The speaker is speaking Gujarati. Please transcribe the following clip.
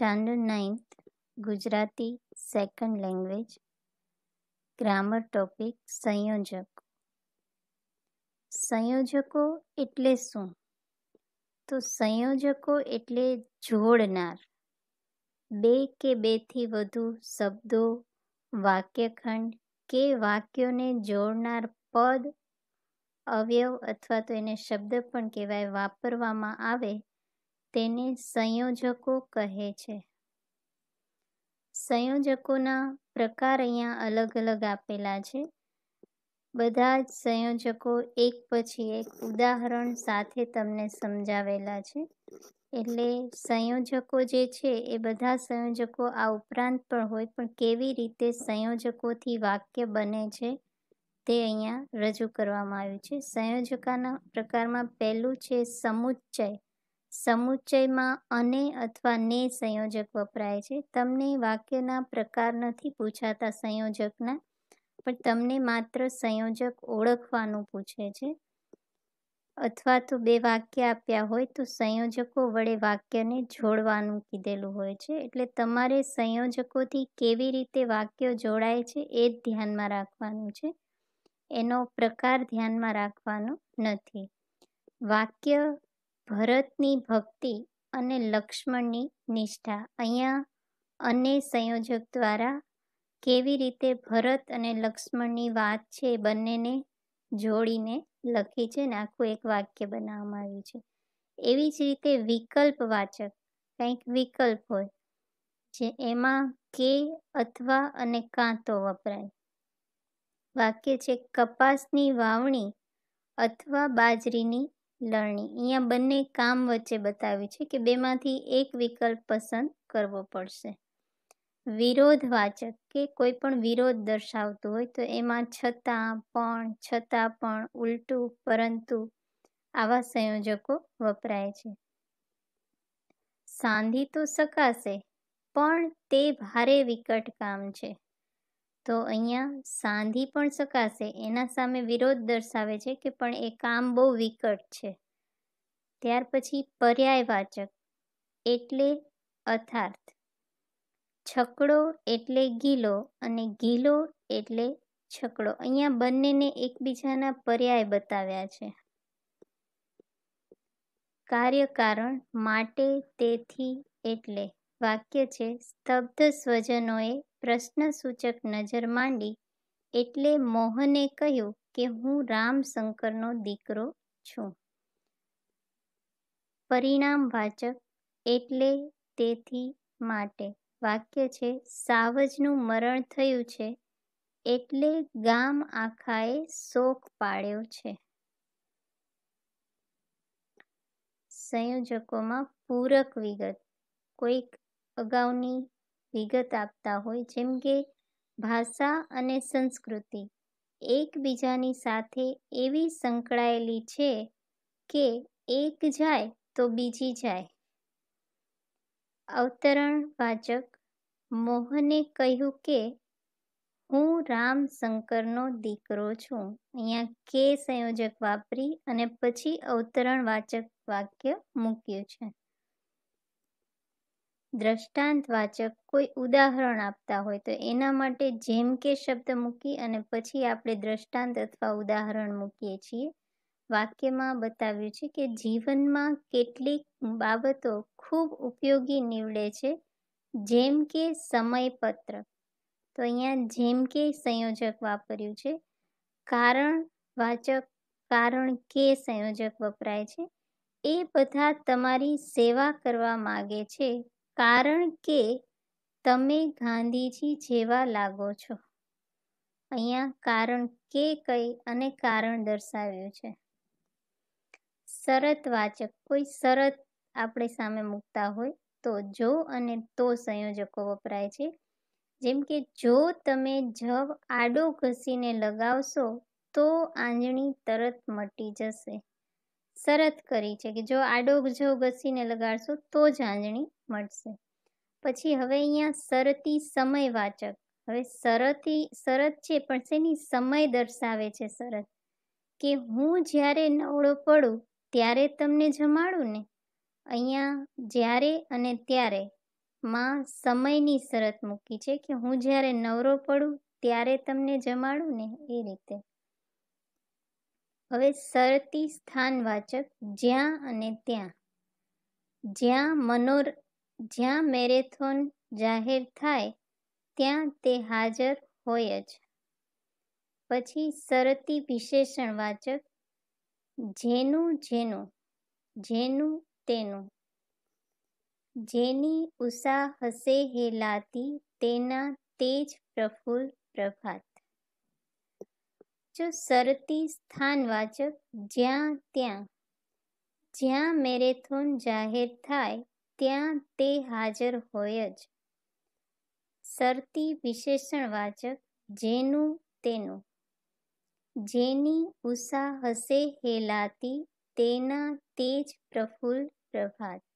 standard ninth Gujarati second language grammar topic સંયોજક સંયોજકો એટલે શું તો સંયોજકો એટલે જોડનાર બે કે બેથી વધુ શબ્દો વાક્યખંડ કે વાક્યોને જોડનાર પદ અવયવ અથવા તો એને શબ્દ પણ કહેવાય વાપરવામાં આવે તેને સંયોજકો કહે છે સંયોજકોના પ્રકાર અહીંયા અલગ અલગ આપેલા છે બધા જ સંયોજકો એક પછી એક ઉદાહરણ સાથે તમને સમજાવેલા છે એટલે સંયોજકો જે છે એ બધા સંયોજકો આ ઉપરાંત પણ હોય પણ કેવી રીતે સંયોજકોથી વાક્ય બને છે તે અહીંયા રજૂ કરવામાં આવ્યું છે સંયોજકાના પ્રકારમાં પહેલું છે સમુચ્ચય સમુચ્ચયમાં અને અથવા ને સંયોજક વપરાય છે તમને વાક્યના પ્રકાર નથી પૂછાતા સંયોજકના પણ તમને માત્ર સંયોજક ઓળખવાનું પૂછે છે અથવા તો બે વાક્ય આપ્યા હોય તો સંયોજકો વડે વાક્યને જોડવાનું કીધેલું હોય છે એટલે તમારે સંયોજકોથી કેવી રીતે વાક્યો જોડાય છે એ જ ધ્યાનમાં રાખવાનું છે એનો પ્રકાર ધ્યાનમાં રાખવાનો નથી વાક્ય ભરતની ભક્તિ અને લક્ષ્મણની નિષ્ઠા અહીંયા અને સંયોજક દ્વારા કેવી રીતે ભરત અને લક્ષ્મણની વાત છે એ બંનેને જોડીને લખી છે ને આખું એક વાક્ય બનાવવામાં આવ્યું છે એવી જ રીતે વિકલ્પ વાચક કંઈક વિકલ્પ હોય જે એમાં કે અથવા અને કાં તો વપરાય વાક્ય છે કપાસની વાવણી અથવા બાજરીની લણણી અહીંયા બંને કામ વચ્ચે બતાવ્યું છે કે બેમાંથી એક વિકલ્પ પસંદ કરવો પડશે વિરોધવાચક કે કોઈ પણ વિરોધ દર્શાવતું હોય તો એમાં છતાં પણ છતાં પણ ઉલટું પરંતુ આવા સંયોજકો વપરાય છે સાંધી તો શકાશે પણ તે ભારે વિકટ કામ છે તો અહીંયા સાંધી પણ શકાશે એના સામે વિરોધ દર્શાવે છે કે પણ એ કામ બહુ વિકટ છે ત્યાર પછી પર્યાયવાચક એટલે અથાર્થ છકડો એટલે ગીલો અને ગીલો એટલે છકડો અહીંયા બંનેને એકબીજાના પર્યાય બતાવ્યા છે કાર્ય કારણ માટે તેથી એટલે વાક્ય છે સ્તબ્ધ સ્વજનોએ પ્રશ્નસૂચક નજર માંડી એટલે મોહને કહ્યું કે હું રામશંકરનો દીકરો છું પરિણામવાચક એટલે તેથી માટે વાક્ય છે સાવજનું મરણ થયું છે એટલે ગામ આખાએ શોક પાડ્યો છે સંયોજકોમાં પૂરક વિગત કોઈક અગાઉની વિગત આપતા હોય જેમ કે ભાષા અને સંસ્કૃતિ એકબીજાની સાથે એવી સંકળાયેલી છે કે એક જાય તો બીજી જાય અવતરણ વાચક મોહને કહ્યું કે હું રામ શંકરનો દીકરો છું અહીંયા કે સંયોજક વાપરી અને પછી અવતરણ વાચક વાક્ય મૂક્યું છે દ્રષ્ટાંતવાચક કોઈ ઉદાહરણ આપતા હોય તો એના માટે જેમ કે શબ્દ મૂકી અને પછી આપણે દ્રષ્ટાંત અથવા ઉદાહરણ મૂકીએ છીએ વાક્યમાં બતાવ્યું છે કે જીવનમાં કેટલીક બાબતો ખૂબ ઉપયોગી નીવડે છે જેમ કે સમયપત્ર તો અહીંયા જેમ કે સંયોજક વાપર્યું છે કારણ વાચક કારણ કે સંયોજક વપરાય છે એ બધા તમારી સેવા કરવા માગે છે કારણ કે તમે ગાંધીજી જેવા લાગો છો અહીંયા કારણ કે કઈ અને કારણ દર્શાવ્યું છે શરત વાચક કોઈ શરત આપણે સામે મૂકતા હોય તો જો અને તો સંયોજકો વપરાય છે જેમ કે જો તમે જવ આડો ઘસીને લગાવશો તો આંજણી તરત મટી જશે શરત કરી છે કે જો આડો જો ઘસીને લગાડશો તો જ આંજણી મળશે પછી હવે અહીંયા શરતી સમયવાચક હવે શરતી શરત છે પણ શેની સમય દર્શાવે છે શરત કે હું જ્યારે નવળો પડું ત્યારે તમને જમાડું ને અહીંયા જ્યારે અને ત્યારે માં સમયની શરત મૂકી છે કે હું જ્યારે નવરો પડું ત્યારે તમને જમાડું ને એ રીતે હવે શરતી સ્થાનવાચક જ્યાં અને ત્યાં જ્યાં મનોર જ્યાં મેરેથોન જાહેર થાય ત્યાં તે હાજર હોય જ પછી શરતી વિશેષણવાચક જેનું જેનું જેનું તેનું જેની ઉષા હસે હેલાતી તેના તેજ પ્રફુલ્લ પ્રભાત જો સ્થાન સ્થાનવાચક જ્યાં ત્યાં જ્યાં મેરેથોન જાહેર થાય ત્યાં તે હાજર હોય જ શરતી વાચક જેનું તેનું જેની ઉષા હશે હેલાતી તેના તેજ પ્રફુલ્લ પ્રભાત